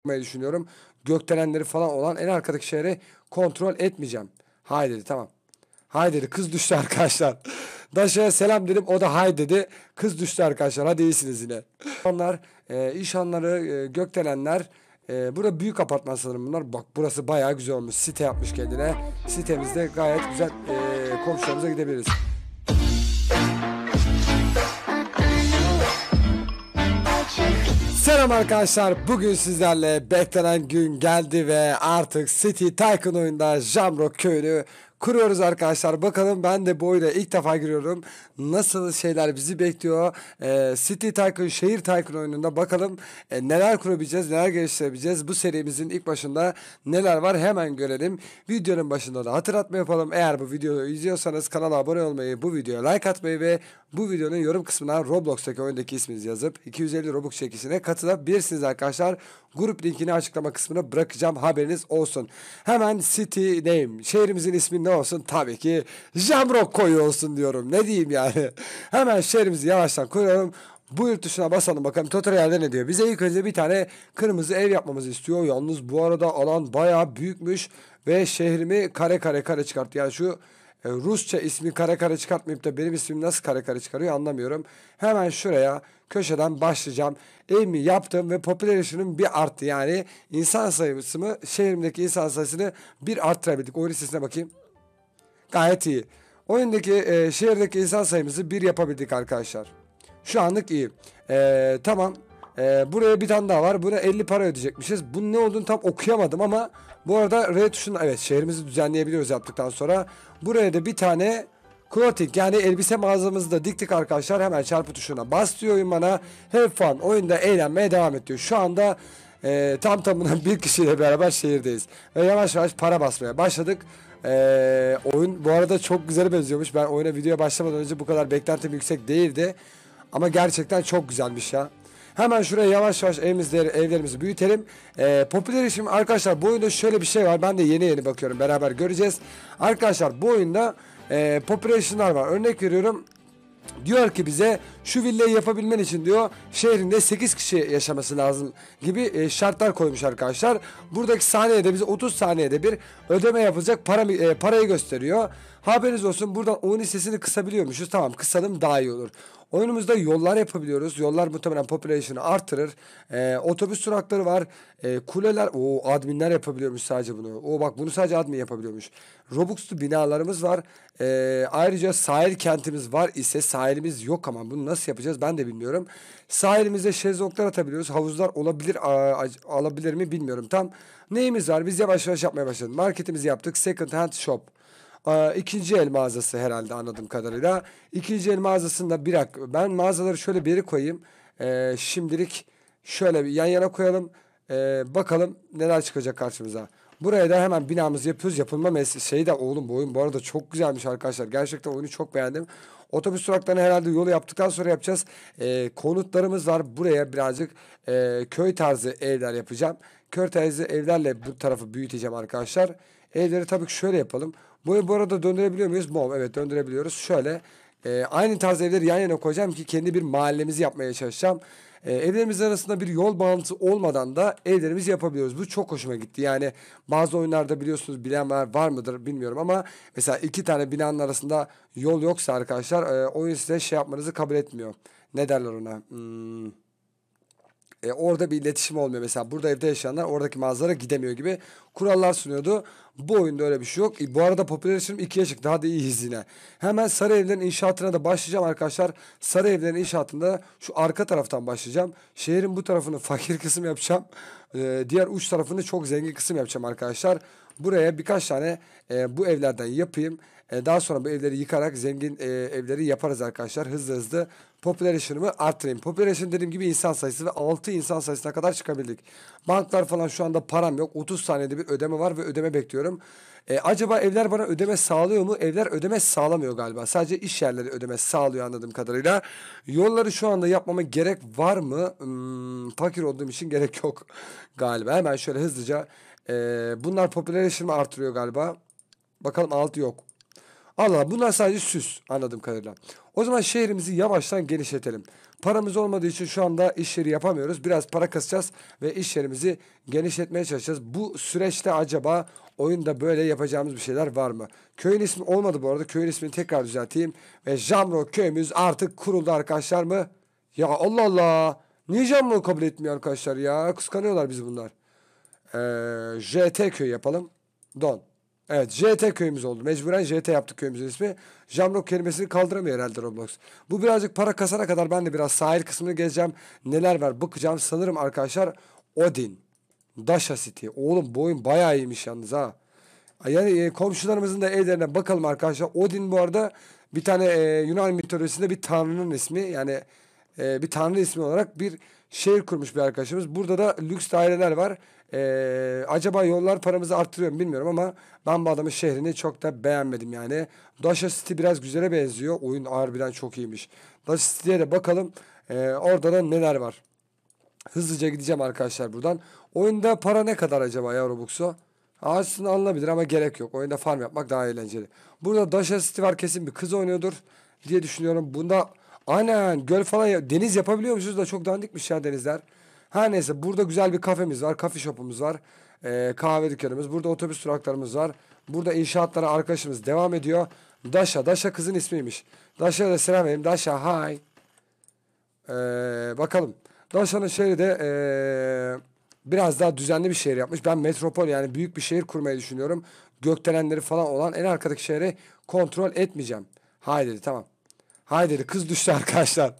yapmayı düşünüyorum. Gökdelenleri falan olan en arkadaki şehri kontrol etmeyeceğim. Hay dedi tamam. Hay dedi kız düştü arkadaşlar. Daşa'ya selam dedim o da hay dedi. Kız düştü arkadaşlar hadi iyisiniz yine. Onlar e, iş e, gökdelenler e, burada büyük apartman sanırım bunlar. Bak burası bayağı güzel olmuş site yapmış kendine. Sitemizde gayet güzel e, komşularımıza gidebiliriz. Selam arkadaşlar. Bugün sizlerle beklenen gün geldi ve artık City Tycoon oyunda Jamrock köyünü kuruyoruz arkadaşlar. Bakalım ben de boyla ilk defa giriyorum. Nasıl şeyler bizi bekliyor. E, City Tycoon, Şehir Tycoon oyununda bakalım e, neler kurabileceğiz, neler geliştirebileceğiz. Bu serimizin ilk başında neler var hemen görelim. Videonun başında da hatırlatma yapalım. Eğer bu videoyu izliyorsanız kanala abone olmayı, bu videoya like atmayı ve bu videonun yorum kısmına Roblox'taki oyundaki isminizi yazıp 250 Robux çekisine katılabilirsiniz arkadaşlar. Grup linkini açıklama kısmına bırakacağım haberiniz olsun. Hemen City Name şehrimizin ismini ne olsun? Tabii ki Jamrock koyu olsun diyorum. Ne diyeyim yani? Hemen şehrimizi yavaştan koyalım. Bu tuşuna basalım bakalım tutorialde ne diyor. Bize ilk önce bir tane kırmızı ev yapmamızı istiyor. Yalnız bu arada alan baya büyükmüş ve şehrimi kare kare kare çıkarttı. Yani şu e, Rusça ismi kare kare çıkartmayıp da benim ismim nasıl kare kare çıkarıyor anlamıyorum. Hemen şuraya köşeden başlayacağım. Evimi yaptım ve popülasyonum bir arttı. Yani insan sayısı mı şehrimdeki insan sayısını bir arttırabildik. O listesine bakayım. Gayet iyi. O e, şehirdeki insan sayımızı bir yapabildik arkadaşlar. Şu anlık iyi. E, tamam. E, buraya bir tane daha var. Buna 50 para ödeyecekmişiz. Bunun ne olduğunu tam okuyamadım ama bu arada R tuşunu evet şehrimizi düzenleyebiliyoruz yaptıktan sonra. Buraya da bir tane Clothing yani elbise mağazamızı da diktik arkadaşlar. Hemen çarpı tuşuna bas diyor oyun bana. Have fun. Oyunda eğlenmeye devam et diyor. Şu anda e, tam tamına bir kişiyle beraber şehirdeyiz. Ve yavaş yavaş para basmaya başladık. E, oyun bu arada çok güzel benziyormuş. Ben oyuna videoya başlamadan önce bu kadar beklentim yüksek değildi. Ama gerçekten çok güzelmiş ya. Hemen şuraya yavaş yavaş evimizleri, evlerimizi büyütelim. Ee, popüler işim arkadaşlar bu oyunda şöyle bir şey var. Ben de yeni yeni bakıyorum. Beraber göreceğiz. Arkadaşlar bu oyunda e, ee, popülasyonlar var. Örnek veriyorum Diyor ki bize şu villayı yapabilmen için diyor şehrinde 8 kişi yaşaması lazım gibi e, şartlar koymuş arkadaşlar. Buradaki saniyede bize 30 saniyede bir ödeme yapılacak para e, parayı gösteriyor. Haberiniz olsun buradan oyun sesini kısabiliyormuşuz. Tamam kısalım daha iyi olur. Oyunumuzda yollar yapabiliyoruz. Yollar muhtemelen population'ı artırır. E, otobüs durakları var. E, kuleler, o adminler yapabiliyormuş sadece bunu. O bak bunu sadece admin yapabiliyormuş. Robux'lu binalarımız var. E, ayrıca sahil kentimiz var ise sahilimiz yok ama bunu nasıl yapacağız ben de bilmiyorum. Sahilimize şezlonglar atabiliyoruz. Havuzlar olabilir alabilir mi bilmiyorum tam. Neyimiz var? Biz yavaş yavaş yapmaya başladık. Marketimizi yaptık. Second hand shop e, ikinci el mağazası herhalde anladığım kadarıyla. İkinci el mağazasında bir ben mağazaları şöyle bir koyayım. E, şimdilik şöyle bir yan yana koyalım. E, bakalım neler çıkacak karşımıza. Buraya da hemen binamızı yapıyoruz. Yapılma mesleği şey de oğlum bu oyun bu arada çok güzelmiş arkadaşlar. Gerçekten oyunu çok beğendim. Otobüs duraklarına herhalde yolu yaptıktan sonra yapacağız. E, konutlarımız var. Buraya birazcık e, köy tarzı evler yapacağım. Kör terzi evlerle bu tarafı büyüteceğim arkadaşlar. Evleri tabii ki şöyle yapalım. Boyu bu arada döndürebiliyor muyuz? Bom evet döndürebiliyoruz. Şöyle e, aynı tarz evleri yan yana koyacağım ki kendi bir mahallemizi yapmaya çalışacağım. E, evlerimiz arasında bir yol bağlantısı olmadan da evlerimizi yapabiliyoruz. Bu çok hoşuma gitti. Yani bazı oyunlarda biliyorsunuz bilen var, var mıdır bilmiyorum ama mesela iki tane binanın arasında yol yoksa arkadaşlar e, oyun size şey yapmanızı kabul etmiyor. Ne derler ona? Hmm, e, orada bir iletişim olmuyor. Mesela burada evde yaşayanlar oradaki mağazalara gidemiyor gibi kurallar sunuyordu. Bu oyunda öyle bir şey yok. E, bu arada popüler ikiye 2'ye çıktı. Hadi iyi yine. Hemen Sarı Evlerin inşaatına da başlayacağım arkadaşlar. Sarı Evlerin inşaatında şu arka taraftan başlayacağım. Şehrin bu tarafını fakir kısım yapacağım. E, diğer uç tarafını çok zengin kısım yapacağım arkadaşlar. Buraya birkaç tane e, bu evlerden yapayım. E, daha sonra bu evleri yıkarak zengin e, evleri yaparız arkadaşlar. Hızlı hızlı popülasyonımı arttırayım. Popülasyon dediğim gibi insan sayısı ve 6 insan sayısına kadar çıkabildik. Banklar falan şu anda param yok. 30 saniyede bir ödeme var ve ödeme bekliyorum. E, acaba evler bana ödeme sağlıyor mu? Evler ödeme sağlamıyor galiba. Sadece iş yerleri ödeme sağlıyor anladığım kadarıyla. Yolları şu anda yapmama gerek var mı? Hmm, fakir olduğum için gerek yok galiba. Hemen şöyle hızlıca. E, ee, bunlar popülasyonu artırıyor galiba. Bakalım 6 yok. Allah bunlar sadece süs anladığım kadarıyla. O zaman şehrimizi yavaştan genişletelim. Paramız olmadığı için şu anda işleri yapamıyoruz. Biraz para kasacağız ve iş yerimizi genişletmeye çalışacağız. Bu süreçte acaba oyunda böyle yapacağımız bir şeyler var mı? Köyün ismi olmadı bu arada. Köyün ismini tekrar düzelteyim. Ve Jamro köyümüz artık kuruldu arkadaşlar mı? Ya Allah Allah. Niye Jamro kabul etmiyor arkadaşlar ya? Kıskanıyorlar bizi bunlar. Ee, JT köy yapalım. Don. Evet JT köyümüz oldu. Mecburen JT yaptık köyümüzün ismi. Jamrock kelimesini kaldıramıyor herhalde Roblox. Bu birazcık para kasana kadar ben de biraz sahil kısmını gezeceğim. Neler var bakacağım. Sanırım arkadaşlar Odin. Dasha City. Oğlum bu oyun bayağı iyiymiş yalnız ha. Yani e, komşularımızın da evlerine bakalım arkadaşlar. Odin bu arada bir tane e, Yunan mitolojisinde bir tanrının ismi. Yani e, bir tanrı ismi olarak bir şehir kurmuş bir arkadaşımız. Burada da lüks daireler var. Ee, acaba yollar paramızı arttırıyor mu bilmiyorum ama ben bu adamın şehrini çok da beğenmedim yani. Dasha City biraz güzele benziyor. Oyun harbiden çok iyiymiş. Dasha City'ye de bakalım ee, orada da neler var. Hızlıca gideceğim arkadaşlar buradan. Oyunda para ne kadar acaba ya Robux'u? Aslında alınabilir ama gerek yok. Oyunda farm yapmak daha eğlenceli. Burada Dasha City var kesin bir kız oynuyordur diye düşünüyorum. Bunda anan göl falan deniz yapabiliyor musunuz da çok dandikmiş şey ya denizler. Her neyse burada güzel bir kafemiz var. Kafe shop'umuz var. Ee, kahve dükkanımız. Burada otobüs duraklarımız var. Burada inşaatlara arkadaşımız devam ediyor. Daşa. Daşa kızın ismiymiş. Daşa'ya da selam verin. Daşa hi. Ee, bakalım. Daşa'nın şehri de ee, biraz daha düzenli bir şehir yapmış. Ben metropol yani büyük bir şehir kurmayı düşünüyorum. Gökdelenleri falan olan en arkadaki şehri kontrol etmeyeceğim. Hay dedi tamam. Hay dedi kız düştü arkadaşlar.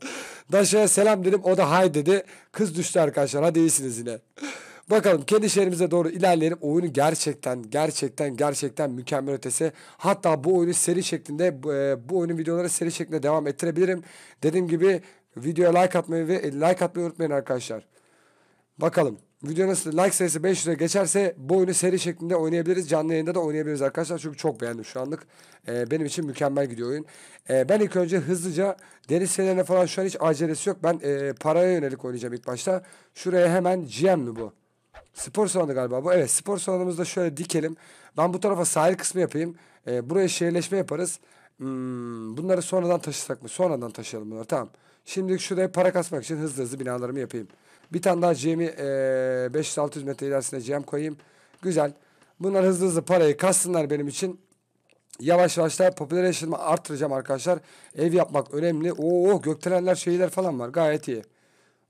Daşa'ya selam dedim o da hay dedi. Kız düştü arkadaşlar hadi iyisiniz yine. Bakalım kendi şehrimize doğru ilerleyelim. Oyunu gerçekten gerçekten gerçekten mükemmel ötesi. Hatta bu oyunu seri şeklinde e, bu oyunun videoları seri şeklinde devam ettirebilirim. Dediğim gibi videoya like atmayı ve e, like atmayı unutmayın arkadaşlar. Bakalım. Video nasıl like sayısı 500'e geçerse bu oyunu seri şeklinde oynayabiliriz. Canlı yayında da oynayabiliriz arkadaşlar. Çünkü çok beğendim şu anlık. Ee, benim için mükemmel gidiyor oyun. Ee, ben ilk önce hızlıca deniz sitelerine falan şu an hiç acelesi yok. Ben e, paraya yönelik oynayacağım ilk başta. Şuraya hemen GM mi bu? Spor salonu galiba bu. Evet spor salonumuzda şöyle dikelim. Ben bu tarafa sahil kısmı yapayım. Ee, buraya şehirleşme yaparız. Hmm, bunları sonradan taşısak mı? Sonradan taşıyalım bunları. Tamam. Şimdilik şuraya para kasmak için hızlı hızlı binalarımı yapayım. Bir tane daha GM'i e, 500-600 metre ilerisine GM koyayım. Güzel. Bunlar hızlı hızlı parayı kassınlar benim için. Yavaş yavaş da popülasyonu artıracağım arkadaşlar. Ev yapmak önemli. Oo oh, gökdelenler şeyler falan var. Gayet iyi.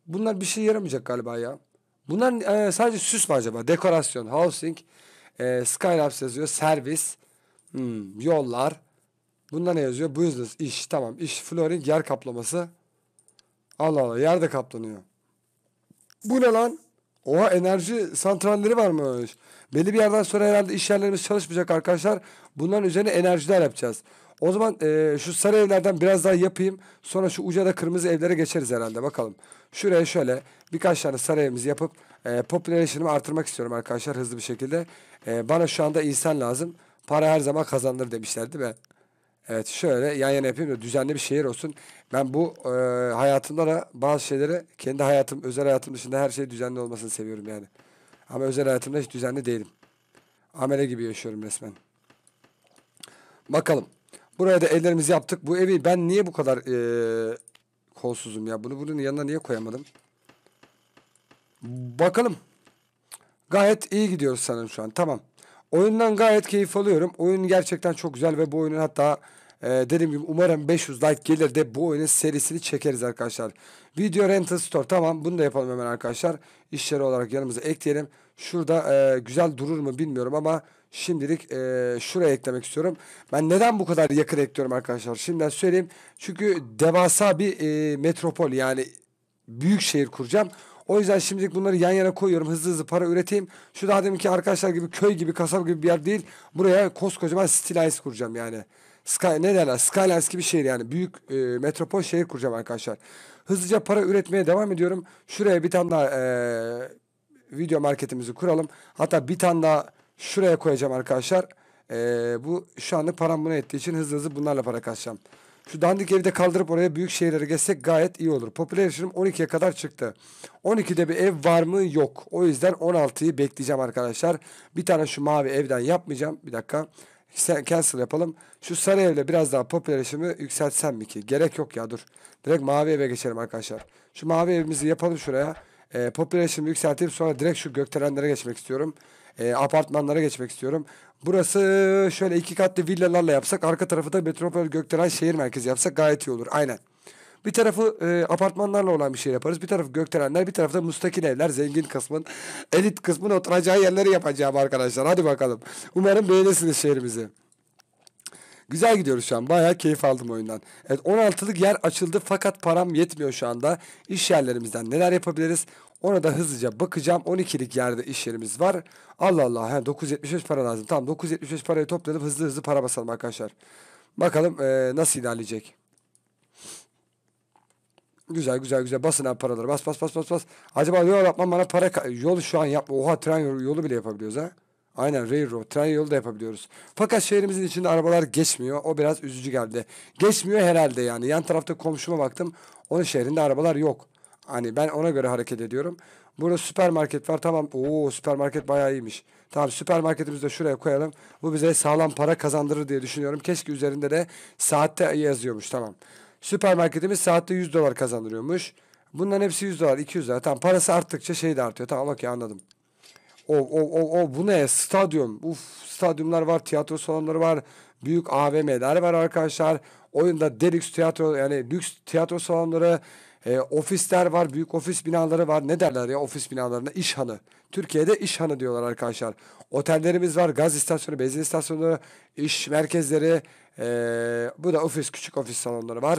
Bunlar bir şey yaramayacak galiba ya. Bunlar e, sadece süs mü acaba? Dekorasyon, housing, e, Skylabs yazıyor. Servis, hmm, yollar. Bunlar ne yazıyor? Business, iş. Tamam İş flooring, yer kaplaması. Allah Allah yer de kaplanıyor. Bu ne lan? Oha enerji santralleri varmış. Belli bir yerden sonra herhalde iş yerlerimiz çalışmayacak arkadaşlar. Bunların üzerine enerjiler yapacağız. O zaman e, şu sarı evlerden biraz daha yapayım. Sonra şu uca da kırmızı evlere geçeriz herhalde bakalım. Şuraya şöyle birkaç tane sarı evimizi yapıp e, popülasyonu artırmak istiyorum arkadaşlar hızlı bir şekilde. E, bana şu anda insan lazım. Para her zaman kazanılır demişlerdi be. Evet şöyle yan yana yapayım da düzenli bir şehir olsun. Ben bu e, hayatımda da bazı şeyleri kendi hayatım, özel hayatım dışında her şey düzenli olmasını seviyorum yani. Ama özel hayatımda hiç düzenli değilim. Amele gibi yaşıyorum resmen. Bakalım. Buraya da ellerimizi yaptık. Bu evi ben niye bu kadar e, kolsuzum ya? Bunu bunun yanına niye koyamadım? Bakalım. Gayet iyi gidiyoruz sanırım şu an. Tamam. Oyundan gayet keyif alıyorum. Oyun gerçekten çok güzel ve bu oyunun hatta ee, dediğim gibi umarım 500 like gelir de bu oyunun serisini çekeriz arkadaşlar. Video Rental Store tamam bunu da yapalım hemen arkadaşlar. İşleri olarak yanımıza ekleyelim. Şurada e, güzel durur mu bilmiyorum ama şimdilik e, şuraya eklemek istiyorum. Ben neden bu kadar yakın ekliyorum arkadaşlar? Şimdiden söyleyeyim. Çünkü devasa bir e, metropol yani büyük şehir kuracağım. O yüzden şimdilik bunları yan yana koyuyorum. Hızlı hızlı para üreteyim. Şu daha deminki arkadaşlar gibi köy gibi kasap gibi bir yer değil. Buraya koskocaman Stilize kuracağım yani. Sky, ne derler? Skylines gibi şehir yani. Büyük e, metropol şehir kuracağım arkadaşlar. Hızlıca para üretmeye devam ediyorum. Şuraya bir tane daha e, video marketimizi kuralım. Hatta bir tane daha şuraya koyacağım arkadaşlar. E, bu şu anlık param buna ettiği için hızlı hızlı bunlarla para kasacağım. Şu dandik evi de kaldırıp oraya büyük şehirlere geçsek gayet iyi olur. Popülasyonum 12'ye kadar çıktı. 12'de bir ev var mı? Yok. O yüzden 16'yı bekleyeceğim arkadaşlar. Bir tane şu mavi evden yapmayacağım. Bir dakika. Cancel yapalım. Şu sarı evle biraz daha popülerleşimi yükseltsem mi ki? Gerek yok ya dur. Direkt mavi eve geçelim arkadaşlar. Şu mavi evimizi yapalım şuraya. E, ee, popülerleşimi yükseltip sonra direkt şu gökdelenlere geçmek istiyorum. E, apartmanlara geçmek istiyorum. Burası şöyle iki katlı villalarla yapsak. Arka tarafı da metropol gökdelen şehir merkezi yapsak gayet iyi olur. Aynen. Bir tarafı e, apartmanlarla olan bir şey yaparız. Bir tarafı gökdelenler, bir tarafta müstakil evler. Zengin kısmın, elit kısmın oturacağı yerleri yapacağım arkadaşlar. Hadi bakalım. Umarım beğenirsiniz şehrimizi. Güzel gidiyoruz şu an. Bayağı keyif aldım oyundan. Evet 16'lık yer açıldı fakat param yetmiyor şu anda. İş yerlerimizden neler yapabiliriz? Ona da hızlıca bakacağım. 12'lik yerde iş yerimiz var. Allah Allah. He, 975 para lazım. Tamam 975 parayı toplayalım. Hızlı hızlı para basalım arkadaşlar. Bakalım ee, nasıl ilerleyecek. Güzel güzel güzel basın abi paraları bas bas bas bas bas. Acaba yol yapmam bana para yol şu an yapma. Oha tren yolu, bile yapabiliyoruz ha. Aynen railroad tren yolu da yapabiliyoruz. Fakat şehrimizin içinde arabalar geçmiyor. O biraz üzücü geldi. Geçmiyor herhalde yani. Yan tarafta komşuma baktım. Onun şehrinde arabalar yok. Hani ben ona göre hareket ediyorum. Burada süpermarket var. Tamam. Oo süpermarket bayağı iyiymiş. Tamam süpermarketimizi de şuraya koyalım. Bu bize sağlam para kazandırır diye düşünüyorum. Keşke üzerinde de saatte yazıyormuş. Tamam. Süpermarketimiz saatte 100 dolar kazandırıyormuş. Bunların hepsi 100 dolar, 200 dolar. Tamam parası arttıkça şey de artıyor. Tamam okey anladım. O, o, o, o bu ne? Stadyum. Uf stadyumlar var, tiyatro salonları var. Büyük AVM'ler var arkadaşlar. Oyunda deluxe tiyatro yani lüks tiyatro salonları e, ofisler var, büyük ofis binaları var. Ne derler ya ofis binalarına? İş hanı. Türkiye'de iş hanı diyorlar arkadaşlar. Otellerimiz var, gaz istasyonu, benzin istasyonu, iş merkezleri. E, bu da ofis, küçük ofis salonları var.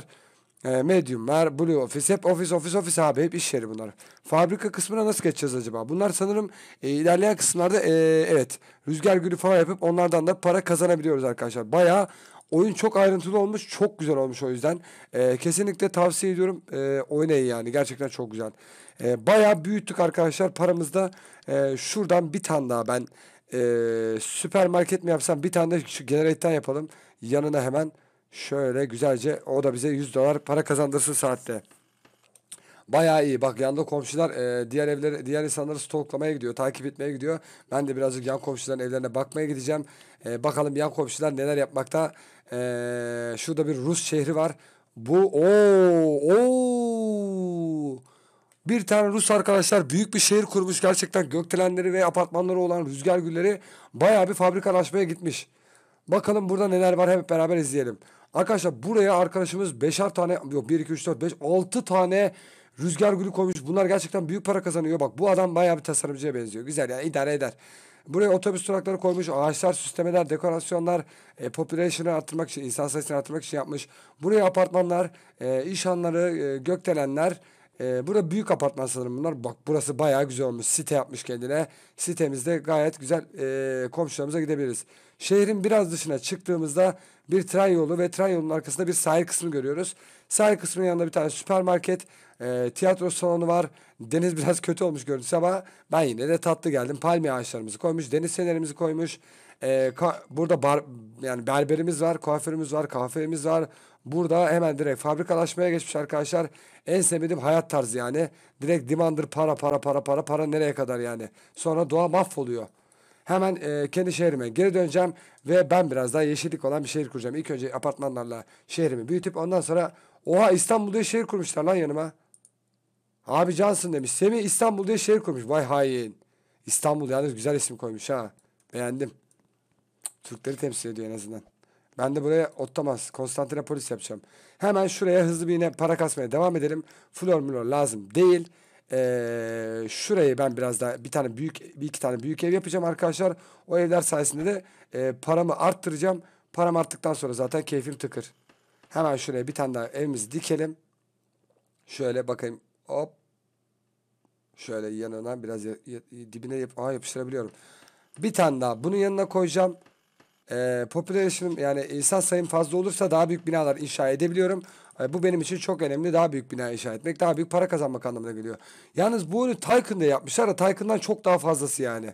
E, medium var, Blue ofis Hep ofis, ofis, ofis abi. Hep iş yeri bunlar. Fabrika kısmına nasıl geçeceğiz acaba? Bunlar sanırım e, ilerleyen kısımlarda e, evet rüzgar gülü falan yapıp onlardan da para kazanabiliyoruz arkadaşlar. Bayağı Oyun çok ayrıntılı olmuş. Çok güzel olmuş o yüzden. E, kesinlikle tavsiye ediyorum. E, oynayın yani. Gerçekten çok güzel. E, bayağı büyüttük arkadaşlar. Paramızda e, şuradan bir tane daha ben e, süpermarket mi yapsam bir tane de şu generate'den yapalım. Yanına hemen şöyle güzelce o da bize 100 dolar para kazandırsın saatte. Bayağı iyi. Bak yanında komşular e, diğer evleri diğer insanları stalklamaya gidiyor, takip etmeye gidiyor. Ben de birazcık yan komşuların evlerine bakmaya gideceğim. E, bakalım yan komşular neler yapmakta. E, şurada bir Rus şehri var. Bu o o bir tane Rus arkadaşlar büyük bir şehir kurmuş gerçekten gökdelenleri ve apartmanları olan rüzgar gülleri bayağı bir fabrika fabrikalaşmaya gitmiş. Bakalım burada neler var hep beraber izleyelim. Arkadaşlar buraya arkadaşımız beşer tane yok 1 2 3 4 5 6 tane Rüzgar Gül'ü koymuş. Bunlar gerçekten büyük para kazanıyor. Bak bu adam bayağı bir tasarımcıya benziyor. Güzel ya idare eder. Buraya otobüs durakları koymuş. Ağaçlar, süslemeler, dekorasyonlar e, popülasyonu arttırmak için, insan sayısını arttırmak için yapmış. Buraya apartmanlar, e, iş e, gökdelenler. E, burada büyük apartman sanırım bunlar. Bak burası bayağı güzel olmuş. Site yapmış kendine. Sitemizde gayet güzel e, komşularımıza gidebiliriz. Şehrin biraz dışına çıktığımızda bir tren yolu ve tren yolunun arkasında bir sahil kısmı görüyoruz. Sahil kısmının yanında bir tane süpermarket, e, tiyatro salonu var. Deniz biraz kötü olmuş görüntüsü ama ben yine de tatlı geldim. Palmiye ağaçlarımızı koymuş, deniz senelerimizi koymuş. E, burada bar, yani berberimiz var, kuaförümüz var, kahvemiz var. Burada hemen direkt fabrikalaşmaya geçmiş arkadaşlar. En sevdiğim hayat tarzı yani. Direkt dimandır para para para para para nereye kadar yani. Sonra doğa mahvoluyor. Hemen e, kendi şehrime geri döneceğim ve ben biraz daha yeşillik olan bir şehir kuracağım. İlk önce apartmanlarla şehrimi büyütüp ondan sonra oha İstanbul diye şehir kurmuşlar lan yanıma. Abi cansın demiş. Semi İstanbul diye şehir kurmuş. Vay hain. İstanbul yalnız güzel isim koymuş ha. Beğendim. Türkleri temsil ediyor en azından. Ben de buraya Ottomaz, Konstantinopolis yapacağım. Hemen şuraya hızlı bir yine para kasmaya devam edelim. Flor mülor lazım değil. Ee, şurayı ben biraz daha bir tane büyük bir iki tane büyük ev yapacağım arkadaşlar. O evler sayesinde de e, paramı arttıracağım. Param arttıktan sonra zaten keyfim tıkır. Hemen şuraya bir tane daha evimizi dikelim. Şöyle bakayım. Hop. Şöyle yanına biraz ya, ya, dibine yap Aa, yapıştırabiliyorum. Bir tane daha bunun yanına koyacağım. Ee, popüler yani insan sayım fazla olursa daha büyük binalar inşa edebiliyorum. Ee, bu benim için çok önemli. Daha büyük bina inşa etmek, daha büyük para kazanmak anlamına geliyor. Yalnız bu oyunu Tycoon'da yapmışlar da Tycoon'dan çok daha fazlası yani.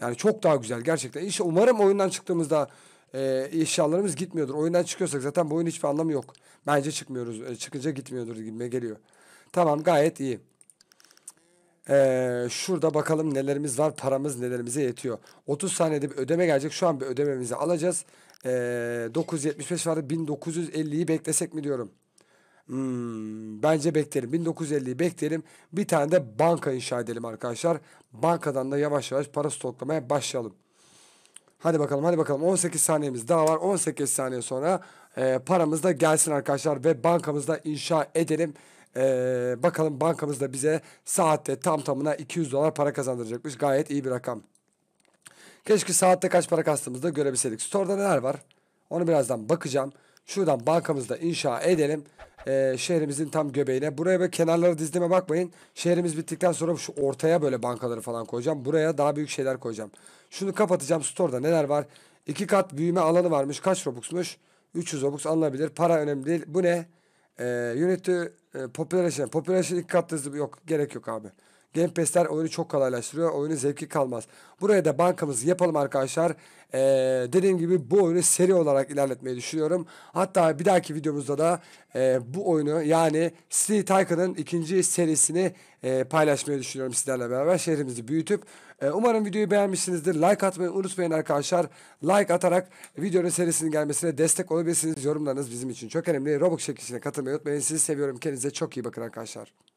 Yani çok daha güzel gerçekten. İşte umarım oyundan çıktığımızda e, eşyalarımız gitmiyordur. Oyundan çıkıyorsak zaten bu oyun hiçbir anlamı yok. Bence çıkmıyoruz. E, çıkınca gitmiyordur gibi geliyor. Tamam gayet iyi. Ee, şurada bakalım nelerimiz var paramız nelerimize yetiyor 30 saniyede bir ödeme gelecek şu an bir ödememizi alacağız ee, 975 vardı 1950'yi beklesek mi diyorum Hmm, bence beklerim. 1950'yi beklerim. Bir tane de banka inşa edelim arkadaşlar. Bankadan da yavaş yavaş para stoklamaya başlayalım. Hadi bakalım hadi bakalım 18 saniyemiz daha var 18 saniye sonra e, paramız da gelsin arkadaşlar ve bankamızda inşa edelim. E, bakalım bankamız da bize saatte tam tamına 200 dolar para kazandıracakmış gayet iyi bir rakam. Keşke saatte kaç para kastığımızda görebilseydik. Store'da neler var onu birazdan bakacağım. Şuradan bankamızda inşa edelim e, şehrimizin tam göbeğine. Buraya böyle kenarları dizdiğime bakmayın. Şehrimiz bittikten sonra şu ortaya böyle bankaları falan koyacağım. Buraya daha büyük şeyler koyacağım. Şunu kapatacağım. Store'da neler var? İki kat büyüme alanı varmış. Kaç Robux'muş? 300 Robux alınabilir. Para önemli değil. Bu ne? E, ee, unit to e, population. Population iki kat hızlı. Yok gerek yok abi. Game Pass'ler oyunu çok kolaylaştırıyor. oyunu zevki kalmaz. Buraya da bankamızı yapalım arkadaşlar. Ee, dediğim gibi bu oyunu seri olarak ilerletmeyi düşünüyorum. Hatta bir dahaki videomuzda da e, bu oyunu yani City Tycoon'ın ikinci serisini e, paylaşmayı düşünüyorum sizlerle beraber. Şehrimizi büyütüp e, umarım videoyu beğenmişsinizdir. Like atmayı unutmayın arkadaşlar. Like atarak videonun serisinin gelmesine destek olabilirsiniz. Yorumlarınız bizim için çok önemli. Roblox çekilişine katılmayı unutmayın. Sizi seviyorum. Kendinize çok iyi bakın arkadaşlar.